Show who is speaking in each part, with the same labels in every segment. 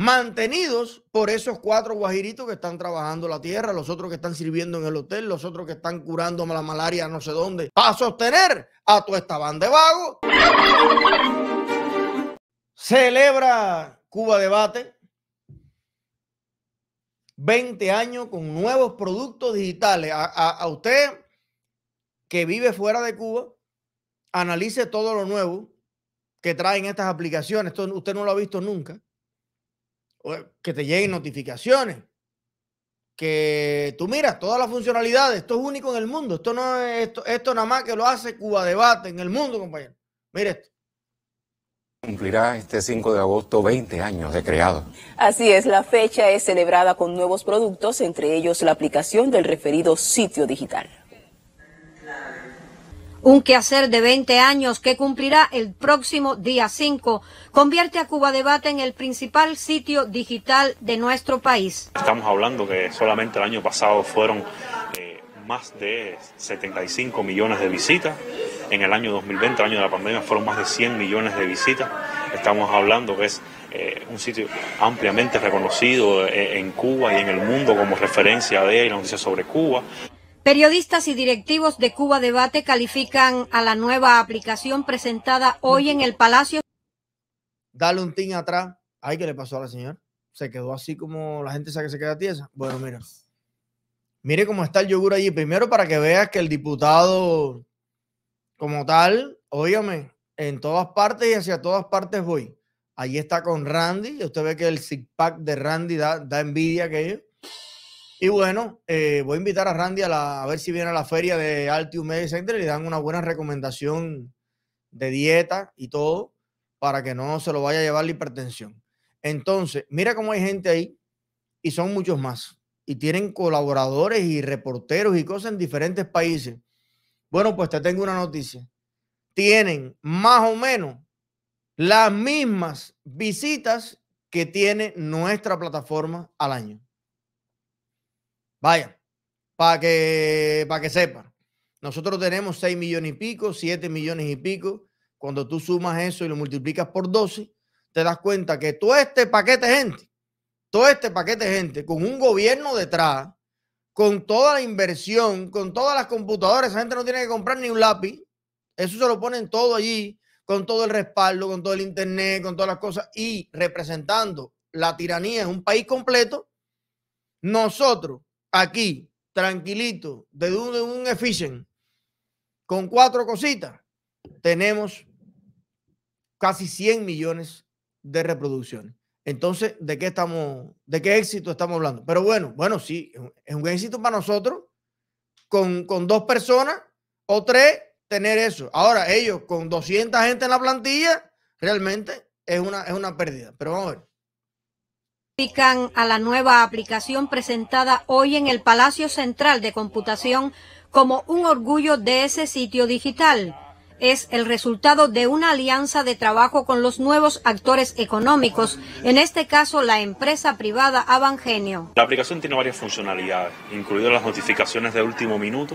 Speaker 1: mantenidos por esos cuatro guajiritos que están trabajando la tierra, los otros que están sirviendo en el hotel, los otros que están curando la malaria no sé dónde, para sostener a tu estaban de vago. Celebra Cuba Debate 20 años con nuevos productos digitales. A, usted que vive fuera de Cuba, analice todo lo nuevo que traen estas aplicaciones. Esto usted no lo ha visto nunca eh, que te lleguen notificaciones, que tú miras todas las funcionalidades, esto es único en el mundo, esto no es, esto, nada más que lo hace Cuba Debate en el mundo, compañero. Mire esto
Speaker 2: cumplirá este 5 de agosto 20 años de creado.
Speaker 3: Así es, la fecha es celebrada con nuevos productos, entre ellos la aplicación del referido sitio digital.
Speaker 4: Un quehacer de 20 años que cumplirá el próximo día 5 convierte a Cuba Debate en el principal sitio digital de nuestro país.
Speaker 2: Estamos hablando que solamente el año pasado fueron eh, más de 75 millones de visitas. En el año 2020, el año de la pandemia, fueron más de 100 millones de visitas. Estamos hablando que es eh, un sitio ampliamente reconocido eh, en Cuba y en el mundo como referencia de la noticia sobre Cuba.
Speaker 4: Periodistas y directivos de Cuba Debate califican a la nueva aplicación presentada hoy en el Palacio.
Speaker 1: Dale un tin atrás. Ay, ¿qué le pasó a la señora? Se quedó así como la gente sabe que se queda tiesa. Bueno, mira. Mire cómo está el yogur allí. Primero para que veas que el diputado como tal, óigame, en todas partes y hacia todas partes voy. Allí está con Randy. Usted ve que el zig pack de Randy da, envidia a aquello. Y bueno, eh, voy a invitar a Randy a, ver si viene a la feria de Altium Media Center y le dan una buena recomendación de dieta y todo para que no se lo vaya a llevar la hipertensión. Entonces, mira cómo hay gente ahí y son muchos más. Y tienen colaboradores y reporteros y cosas en diferentes países. Bueno, pues te tengo una noticia. Tienen más o menos las mismas visitas que tiene nuestra plataforma al año. Vaya, para que, para que sepan. Nosotros tenemos 6 millones y pico, 7 millones y pico. Cuando tú sumas eso y lo multiplicas por 12, te das cuenta que todo este paquete de gente, todo este paquete de gente, con un gobierno detrás, con toda la inversión, con todas las computadoras, esa gente no tiene que comprar ni un lápiz. Eso se lo ponen todo allí, con todo el respaldo, con todo el internet, con todas las cosas, y representando la tiranía en un país completo, nosotros aquí, tranquilito, de un, de efficient, con cuatro cositas, tenemos casi 100 millones de reproducciones. Entonces, ¿de qué estamos, de qué éxito estamos hablando? Pero bueno, bueno, sí, es un éxito para nosotros con, dos personas o tres tener eso. Ahora, ellos con 200 gente en la plantilla, realmente es una, es una pérdida. Pero vamos a ver
Speaker 4: a la nueva aplicación presentada hoy en el Palacio Central de Computación como un orgullo de ese sitio digital. Es el resultado de una alianza de trabajo con los nuevos actores económicos, en este caso la empresa privada Avangenio.
Speaker 2: La aplicación tiene varias funcionalidades, incluidas las notificaciones de último minuto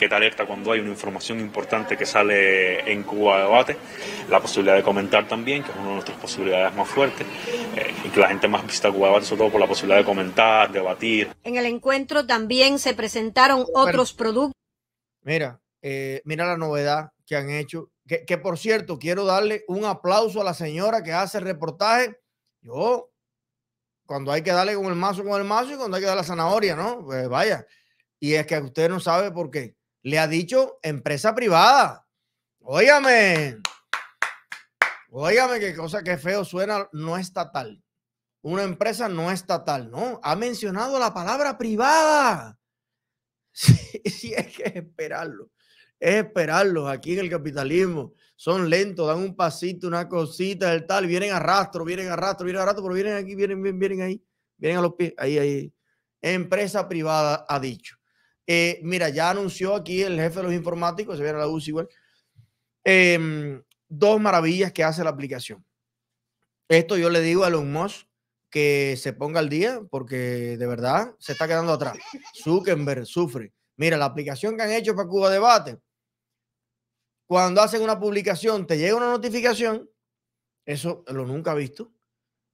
Speaker 2: que te alerta cuando hay una información importante que sale en Cuba Debate, la posibilidad de comentar también, que es una de nuestras posibilidades más fuertes, eh, y que la gente más visita Cuba Debate, sobre todo por la posibilidad de comentar, debatir.
Speaker 4: En el encuentro también se presentaron
Speaker 1: otros productos. Mira, eh, mira la novedad que han hecho, que, por cierto, quiero darle un aplauso a la señora que hace el reportaje. Yo cuando hay que darle con el mazo, con el mazo y cuando hay que darle la zanahoria, ¿no? Pues vaya. Y es que usted no sabe por qué le ha dicho empresa privada. Óigame, óigame qué cosa que feo suena no estatal. Una empresa no estatal, ¿no? Ha mencionado la palabra privada. Sí, es que esperarlo. Es esperarlo aquí en el capitalismo. Son lentos, dan un pasito, una cosita, el tal, vienen a rastro, vienen a rastro, vienen a rastro, pero vienen aquí, vienen, vienen, vienen ahí, vienen a los pies, ahí, ahí. Empresa privada ha dicho. Eh, mira, ya anunció aquí el jefe de los informáticos, se viene a la UCI igual, em, dos maravillas que hace la aplicación. Esto yo le digo a Elon Musk que se ponga al día porque de verdad se está quedando atrás. Zuckerberg sufre. Mira, la aplicación que han hecho para Cuba Debate, cuando hacen una publicación, te llega una notificación, eso lo nunca he visto.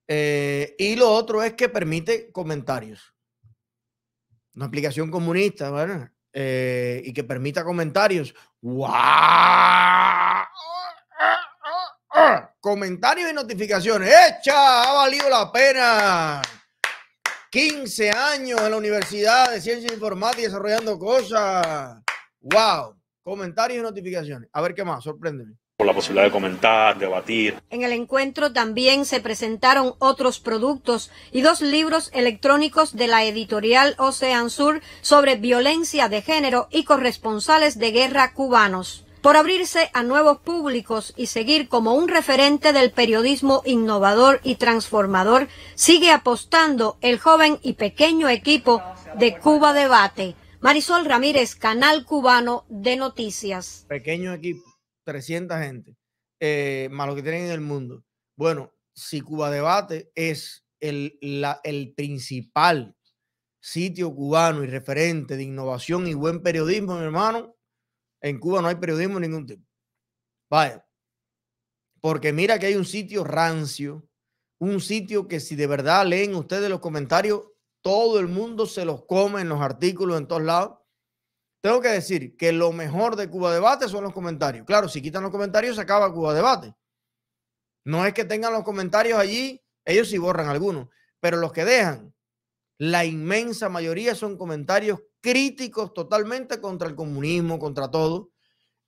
Speaker 1: Eh, y lo otro es que permite comentarios una aplicación comunista, ¿verdad? Eh, y que permita comentarios. ¡Wow! Comentarios y notificaciones. ¡Echa! Ha valido la pena. 15 años en la Universidad de ciencias informáticas desarrollando cosas. ¡Wow! Comentarios y notificaciones. A ver qué más, sorpréndeme
Speaker 2: por la posibilidad de comentar, debatir.
Speaker 1: En el encuentro también se presentaron otros productos
Speaker 4: y dos libros electrónicos de la editorial Ocean Sur sobre violencia de género y corresponsales de guerra cubanos por abrirse a nuevos públicos y seguir como un referente del periodismo innovador y transformador, sigue apostando el joven y pequeño equipo de Cuba Debate. Marisol Ramírez, Canal Cubano de Noticias.
Speaker 1: Pequeño equipo. 300 gente, eh, más lo que tienen en el mundo. Bueno, si Cuba Debate es el, el principal sitio cubano y referente de innovación y buen periodismo, mi hermano, en Cuba no hay periodismo ningún tipo. Vaya, porque mira que hay un sitio rancio, un sitio que si de verdad leen ustedes los comentarios, todo el mundo se los come en los artículos en todos lados tengo que decir que lo mejor de Cuba Debate son los comentarios. Claro, si quitan los comentarios se acaba Cuba Debate. No es que tengan los comentarios allí, ellos sí borran algunos, pero los que dejan, la inmensa mayoría son comentarios críticos totalmente contra el comunismo, contra todo.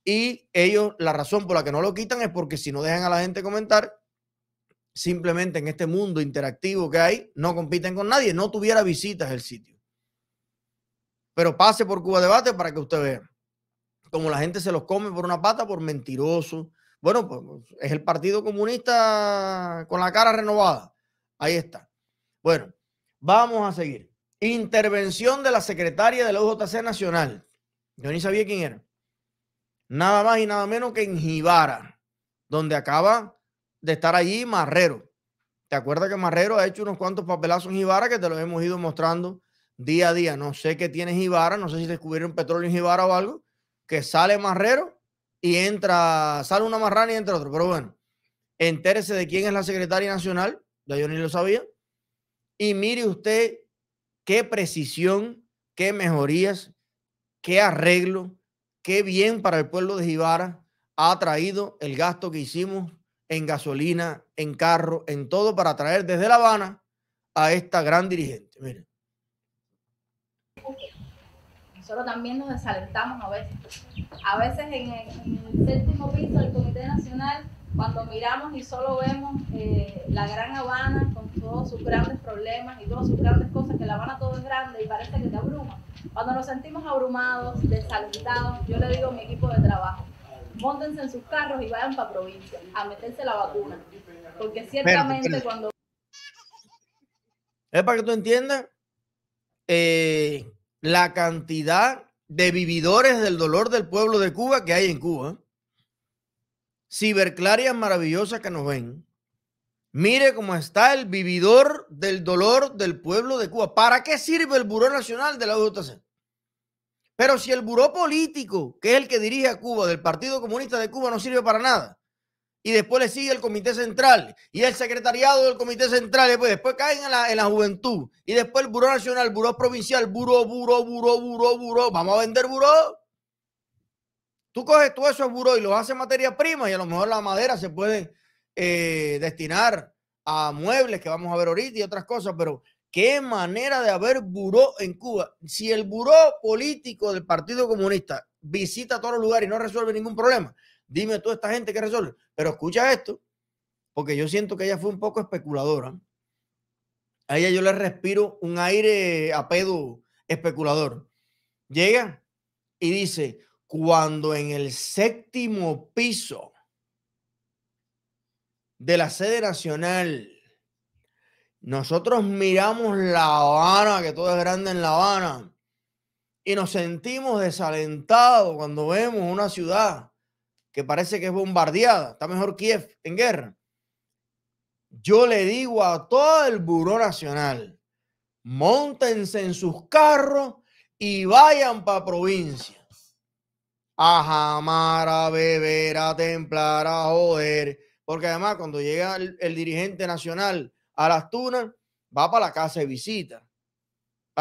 Speaker 1: Y ellos, la razón por la que no lo quitan es porque si no dejan a la gente comentar, simplemente en este mundo interactivo que hay, no compiten con nadie, no tuviera visitas el sitio. Pero pase por Cuba Debate para que usted vea como la gente se los come por una pata por mentiroso. Bueno, pues, pues es el Partido Comunista con la cara renovada. Ahí está. Bueno, vamos a seguir. Intervención de la secretaria de la UJC Nacional. Yo ni sabía quién era. Nada más y nada menos que en Jibara, donde acaba de estar allí Marrero. ¿Te acuerdas que Marrero ha hecho unos cuantos papelazos en Jibara que te los hemos ido mostrando día a día. No sé qué tiene Gibara, no sé si descubrieron petróleo en Gibara o algo, que sale Marrero y entra, sale una marrana y entra otro. Pero bueno, entérese de quién es la secretaria nacional, ya yo ni lo sabía, y mire usted qué precisión, qué mejorías, qué arreglo, qué bien para el pueblo de Gibara ha traído el gasto que hicimos en gasolina, en carro, en todo para traer desde La Habana a esta gran dirigente. mire
Speaker 3: solo también nos desalentamos a veces. A veces en el, séptimo piso del Comité Nacional, cuando miramos y solo vemos eh, la Gran Habana con todos sus grandes problemas y todas sus grandes cosas, que La Habana todo es grande y parece que te abruma. Cuando nos sentimos abrumados, desalentados, yo le digo a mi equipo de trabajo, montense en sus carros y vayan para provincia a meterse la vacuna. Porque ciertamente cuando...
Speaker 1: Es para que tú entiendas, eh, la cantidad de vividores del dolor del pueblo de Cuba que hay en Cuba. Ciberclarias maravillosas que nos ven. Mire cómo está el vividor del dolor del pueblo de Cuba. ¿Para qué sirve el Buró Nacional de la UJC? Pero si el buró político, que es el que dirige a Cuba, del Partido Comunista de Cuba, no sirve para nada, y después le sigue el Comité Central y el secretariado del Comité Central. Después, pues después caen en la, juventud y después el Buró Nacional, Buró Provincial, Buró, Buró, Buró, Buró, Buró. Vamos a vender Buró. Tú coges todo eso buró y lo haces materia prima y a lo mejor la madera se puede eh, destinar a muebles que vamos a ver ahorita y otras cosas, pero qué manera de haber buró en Cuba. Si el buró político del Partido Comunista visita todos los lugares y no resuelve ningún problema, Dime tú esta gente que resuelve. Pero escucha esto, porque yo siento que ella fue un poco especuladora. A ella yo le respiro un aire a pedo especulador. Llega y dice, cuando en el séptimo piso de la sede nacional nosotros miramos La Habana, que todo es grande en La Habana, y nos sentimos desalentados cuando vemos una ciudad que parece que es bombardeada, está mejor Kiev en guerra. Yo le digo a todo el Buró Nacional, montense en sus carros y vayan para provincia. A jamar, a beber, a templar, a joder. Porque además cuando llega el, el dirigente nacional a las tunas, va para la casa de visita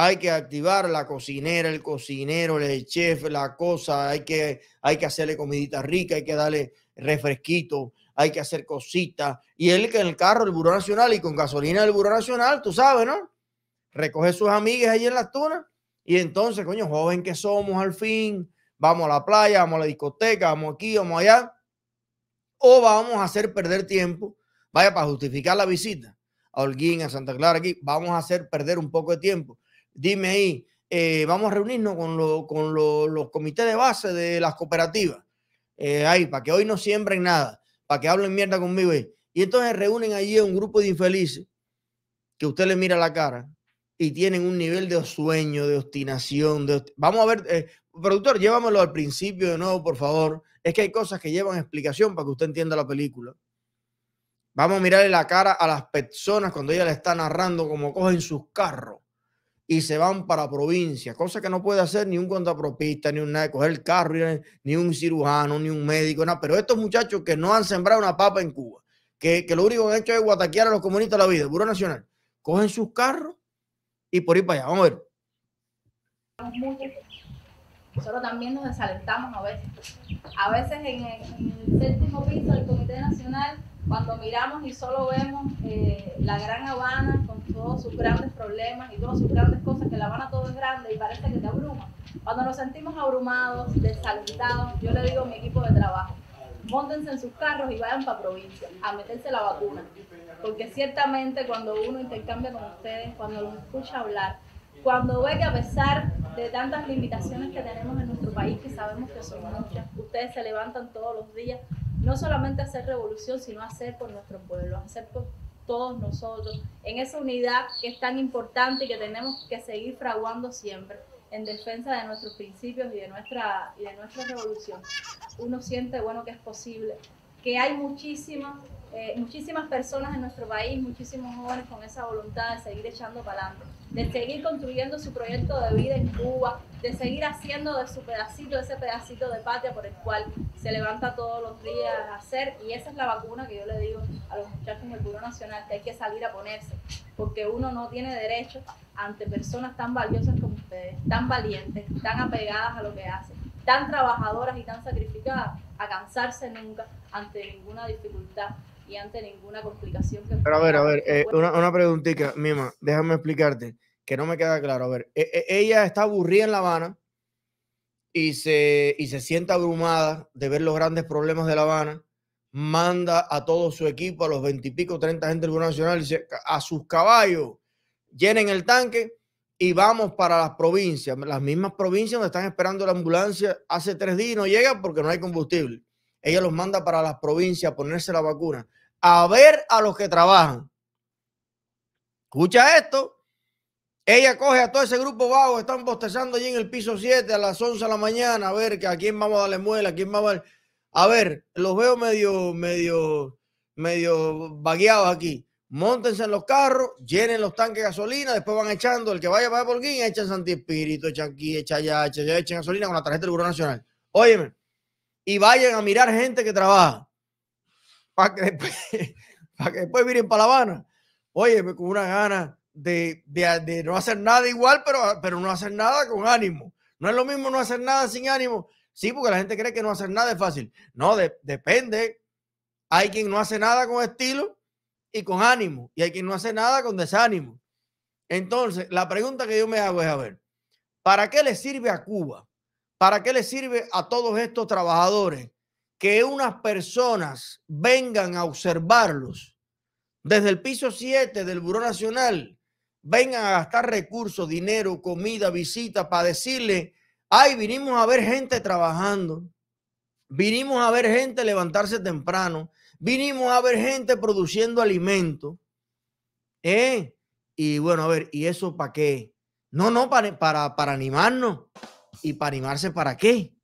Speaker 1: hay que activar la cocinera, el cocinero, el chef, la cosa, hay que, hay que hacerle comidita rica, hay que darle refresquito, hay que hacer cositas. Y él que en el carro, el Buró Nacional, y con gasolina del Buró Nacional, tú sabes, ¿no? Recoge sus amigas ahí en las tunas. Y entonces, coño, joven que somos al fin, vamos a la playa, vamos a la discoteca, vamos aquí, vamos allá. O vamos a hacer perder tiempo, vaya, para justificar la visita a Holguín, a Santa Clara aquí, vamos a hacer perder un poco de tiempo dime ahí, eh, vamos a reunirnos con, los comités de base de las cooperativas, eh, ahí, para que hoy no siembren nada, para que hablen mierda conmigo. Ahí. Y entonces reúnen allí a un grupo de infelices que usted le mira la cara y tienen un nivel de sueño, de obstinación. De Vamos a ver, eh, productor, llévamelo al principio de nuevo, por favor. Es que hay cosas que llevan explicación para que usted entienda la película. Vamos a mirarle la cara a las personas cuando ella le está narrando como cogen sus carros y se van para provincia, cosa que no puede hacer ni un contrapropista, ni un nada, coger el carro, ni un cirujano, ni un médico, nada. Pero estos muchachos que no han sembrado una papa en Cuba, que, que lo único que han hecho es guataquear a los comunistas de la vida, el Buró Nacional, cogen sus carros y por ir para allá. Vamos
Speaker 3: a ver. Nosotros también nos desalentamos a veces. A veces en el séptimo piso del Comité Nacional cuando miramos y solo vemos eh, la Gran Habana con todos sus grandes problemas y todas sus grandes cosas, que La Habana todo es grande y parece que te abruma. Cuando nos sentimos abrumados, desalentados, yo le digo a mi equipo de trabajo, montense en sus carros y vayan para provincia a meterse la vacuna. Porque ciertamente cuando uno intercambia con ustedes, cuando los escucha hablar, cuando ve que a pesar de tantas limitaciones que tenemos en nuestro país, que sabemos que son muchas, ustedes se levantan todos los días no solamente hacer revolución, sino hacer por nuestro pueblo, hacer por todos nosotros, en esa unidad que es tan importante y que tenemos que seguir fraguando siempre en defensa de nuestros principios y de nuestra, y de nuestra revolución. Uno siente, bueno, que es posible, que hay muchísimas, eh, muchísimas personas en nuestro país, muchísimos jóvenes con esa voluntad de seguir echando para adelante, de seguir construyendo su proyecto de vida en Cuba, de seguir haciendo de su pedacito, ese pedacito de patria por el cual se levanta todos los días a hacer. Y esa es la vacuna que yo le digo a los muchachos del Buró Nacional, que hay que salir a ponerse, porque uno no tiene derecho ante personas tan valiosas como ustedes, tan valientes, tan apegadas a lo que hacen tan trabajadoras y tan sacrificadas a cansarse nunca ante ninguna dificultad y ante ninguna complicación. Que
Speaker 1: Pero a ver, a ver, eh, una, una preguntita, Mima, déjame explicarte, que no me queda claro. A ver, e, e, ella está aburrida en La Habana y se, y se siente abrumada de ver los grandes problemas de La Habana, manda a todo su equipo, a los veintipico, treinta gente del Tribunal Nacional, a sus caballos, llenen el tanque y vamos para las provincias, las mismas provincias donde están esperando la ambulancia hace tres días y no llega porque no hay combustible. Ella los manda para las provincias a ponerse la vacuna, a ver a los que trabajan. Escucha esto. Ella coge a todo ese grupo vago, están bostezando allí en el piso 7 a las 11 de la mañana, a ver que a quién vamos a darle muela, a quién vamos a... A ver, los veo medio, medio, medio vagueados aquí montense en los carros, llenen los tanques de gasolina, después van echando, el que vaya para Bolguín, echan Santi Espíritu, aquí, echan allá, echan gasolina con la tarjeta del Buró Nacional. Óyeme, y vayan a mirar gente que trabaja, para que después, para que miren para La Habana. Óyeme, con una gana de, no hacer nada igual, pero, pero no hacer nada con ánimo. No es lo mismo no hacer nada sin ánimo. Sí, porque la gente cree que no hacer nada es fácil. No, depende. Hay quien no hace nada con estilo y con ánimo. Y hay quien no hace nada con desánimo. Entonces, la pregunta que yo me hago es, a ver, ¿para qué le sirve a Cuba? ¿Para qué le sirve a todos estos trabajadores que unas personas vengan a observarlos desde el piso 7 del Buró Nacional? Vengan a gastar recursos, dinero, comida, visita para decirle, ay, vinimos a ver gente trabajando, vinimos a ver gente levantarse temprano, vinimos a ver gente produciendo alimento. ¿eh? Y bueno, a ver, ¿y eso para qué? No, no, para, para, animarnos. ¿Y para animarse para qué?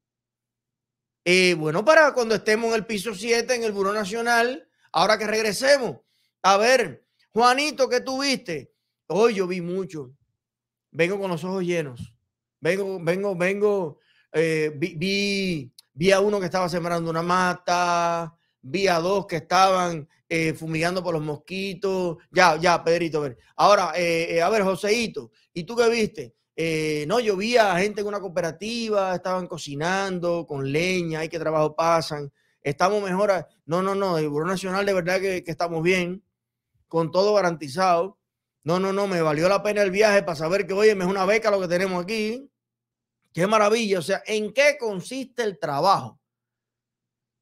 Speaker 1: Eh, bueno, para cuando estemos en el piso 7, en el Buró Nacional, ahora que regresemos. A ver, Juanito, ¿qué tuviste? Hoy yo vi mucho. Vengo con los ojos llenos. Vengo, vengo, vengo. Eh, vi, vi, vi, a uno que estaba sembrando una mata vi a dos que estaban eh, fumigando por los mosquitos. Ya, ya, Pedrito. A ver. Ahora, eh, eh, a ver, Joseito, ¿y tú qué viste? no, yo vi a gente en una cooperativa, estaban cocinando con leña, hay que trabajo pasan. Estamos mejor. No, no, no, el Buró Nacional de verdad que, estamos bien, con todo garantizado. No, no, no, me valió la pena el viaje para saber que, oye, es una beca lo que tenemos aquí. Qué maravilla. O sea, ¿en qué consiste el trabajo?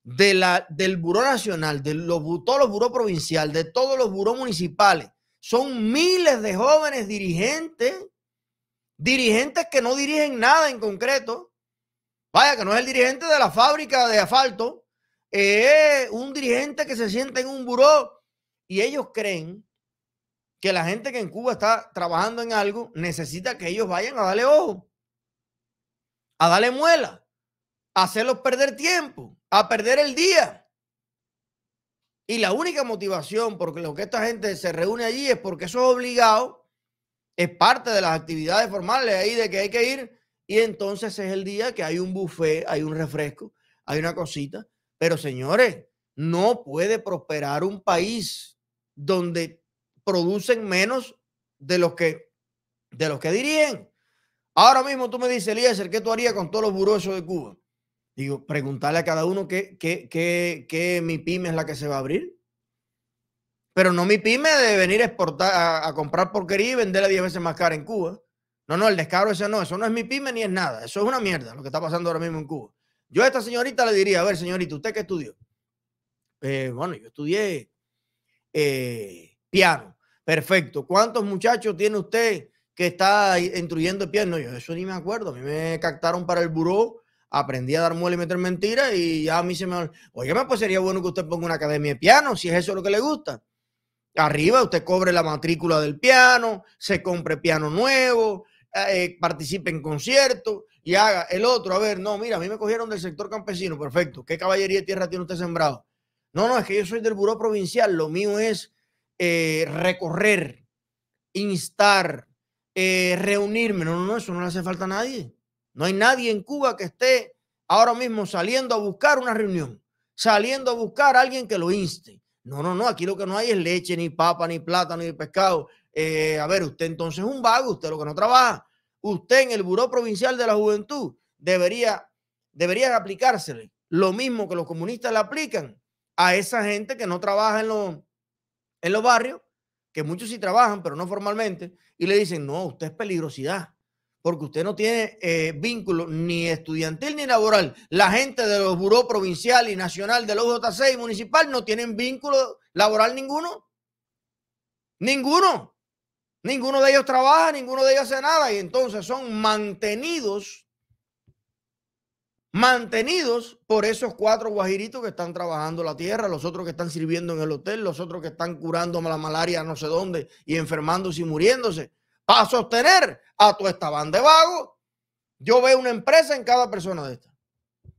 Speaker 1: de la, del Buró Nacional, de los, todos los Buró Provincial, de todos los Buró municipales. Son miles de jóvenes dirigentes, dirigentes que no dirigen nada en concreto. Vaya, que no es el dirigente de la fábrica de asfalto, es un dirigente que se sienta en un buró y ellos creen que la gente que en Cuba está trabajando en algo necesita que ellos vayan a darle ojo, a darle muela, a hacerlos perder tiempo a perder el día. Y la única motivación por lo que esta gente se reúne allí es porque eso es obligado, es parte de las actividades formales ahí de que hay que ir. Y entonces es el día que hay un buffet, hay un refresco, hay una cosita. Pero señores, no puede prosperar un país donde producen menos de los que, de que dirían Ahora mismo tú me dices, Eliezer, ¿qué tú harías con todos los burrosos de Cuba? Digo, preguntarle a cada uno qué, qué, mi pyme es la que se va a abrir. Pero no mi pyme de venir a, exportar, a, comprar porquería y venderla 10 veces más cara en Cuba. No, no, el descaro ese no, eso no es mi pyme ni es nada. Eso es una mierda lo que está pasando ahora mismo en Cuba. Yo a esta señorita le diría, a ver, señorita, ¿usted qué estudió? Eh, bueno, yo estudié eh, piano. Perfecto. ¿Cuántos muchachos tiene usted que está instruyendo piano? Yo eso ni me acuerdo. A mí me captaron para el buró aprendí a dar muela y meter mentiras y ya a mí se me... Oye, pues sería bueno que usted ponga una academia de piano, si es eso lo que le gusta. Arriba usted cobre la matrícula del piano, se compre piano nuevo, eh, eh, participe en conciertos y haga el otro. A ver, no, mira, a mí me cogieron del sector campesino, perfecto. ¿Qué caballería de tierra tiene usted sembrado? No, no, es que yo soy del buró provincial, lo mío es eh, recorrer, instar, reunirme. No, no, no, eso no le hace falta a nadie. No hay nadie en Cuba que esté ahora mismo saliendo a buscar una reunión, saliendo a buscar a alguien que lo inste. No, no, no, aquí lo que no hay es leche, ni papa, ni plátano, ni pescado. Eh, a ver, usted entonces es un vago, usted lo que no trabaja. Usted en el Buró Provincial de la Juventud debería, aplicársele lo mismo que los comunistas le aplican a esa gente que no trabaja en, en los barrios, que muchos sí trabajan, pero no formalmente, y le dicen, no, usted es peligrosidad porque usted no tiene eh, vínculo ni estudiantil ni laboral. La gente de los buró provincial y nacional de los OJC y municipal no tienen vínculo laboral ninguno. Ninguno. Ninguno de ellos trabaja, ninguno de ellos hace nada y entonces son mantenidos, mantenidos por esos cuatro guajiritos que están trabajando la tierra, los otros que están sirviendo en el hotel, los otros que están curando la malaria no sé dónde y enfermándose y muriéndose a sostener a tu estaban de vago. Yo veo una empresa en cada persona de esta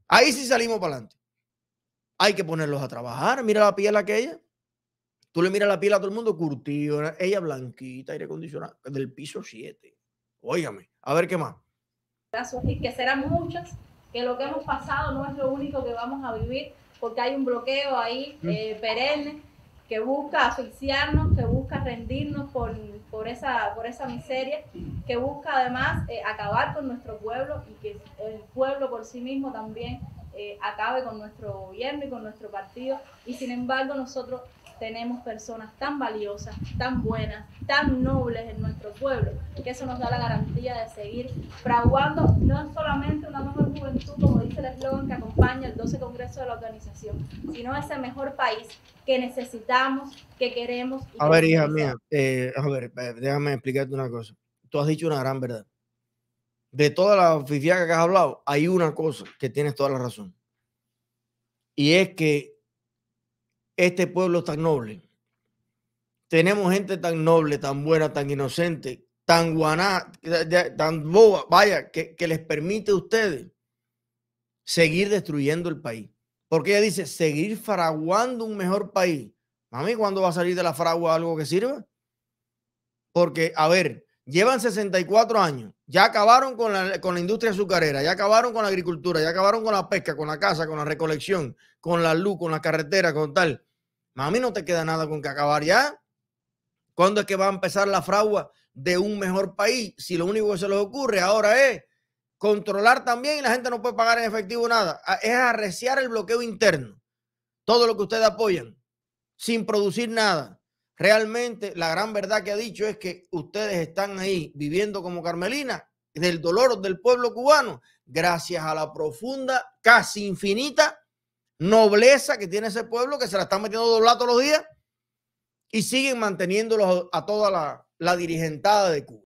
Speaker 1: Ahí sí salimos para adelante. Hay que ponerlos a trabajar. Mira la piel aquella. Tú le miras la piel a todo el mundo curtido. Ella blanquita, aire acondicionado, del piso 7. Óigame, a ver qué más.
Speaker 3: Que serán muchas, que lo que hemos pasado no es lo único que vamos a vivir, porque hay un bloqueo ahí mm. eh, perenne que busca asociarnos, que busca rendirnos por, por, esa, por esa miseria, que busca además eh, acabar con nuestro pueblo y que el pueblo por sí mismo también eh, acabe con nuestro gobierno y con nuestro partido. Y sin embargo nosotros tenemos personas tan valiosas, tan buenas, tan nobles en nuestro pueblo, que eso nos da la garantía de seguir fraguando no solamente una mejor juventud, como dice el eslogan que acompaña el 12 Congreso de la organización, sino ese mejor país que necesitamos, que queremos. a ver, hija mía,
Speaker 1: eh, a ver, eh, déjame explicarte una cosa. Tú has dicho una gran verdad. De toda la oficina que has hablado, hay una cosa que tienes toda la razón. Y es que este pueblo tan noble. Tenemos gente tan noble, tan buena, tan inocente, tan guaná, tan boba, vaya, que, les permite a ustedes seguir destruyendo el país. Porque ella dice, seguir fraguando un mejor país. Mami, ¿cuándo va a salir de la fragua algo que sirva? Porque, a ver, llevan 64 años, ya acabaron con la, con la industria azucarera, ya acabaron con la agricultura, ya acabaron con la pesca, con la casa, con la recolección, con la luz, con la carretera, con tal. Mami, no te queda nada con que acabar ya. ¿Cuándo es que va a empezar la fragua de un mejor país? Si lo único que se les ocurre ahora es controlar también y la gente no puede pagar en efectivo nada. Ah, es arreciar el bloqueo interno. Todo lo que ustedes apoyan, sin producir nada. Realmente la gran verdad que ha dicho es que ustedes están ahí viviendo como Carmelina del dolor del pueblo cubano gracias a la profunda, casi infinita nobleza que tiene ese pueblo que se la están metiendo doblado todos los días y siguen manteniéndolo a toda la, la dirigentada de Cuba.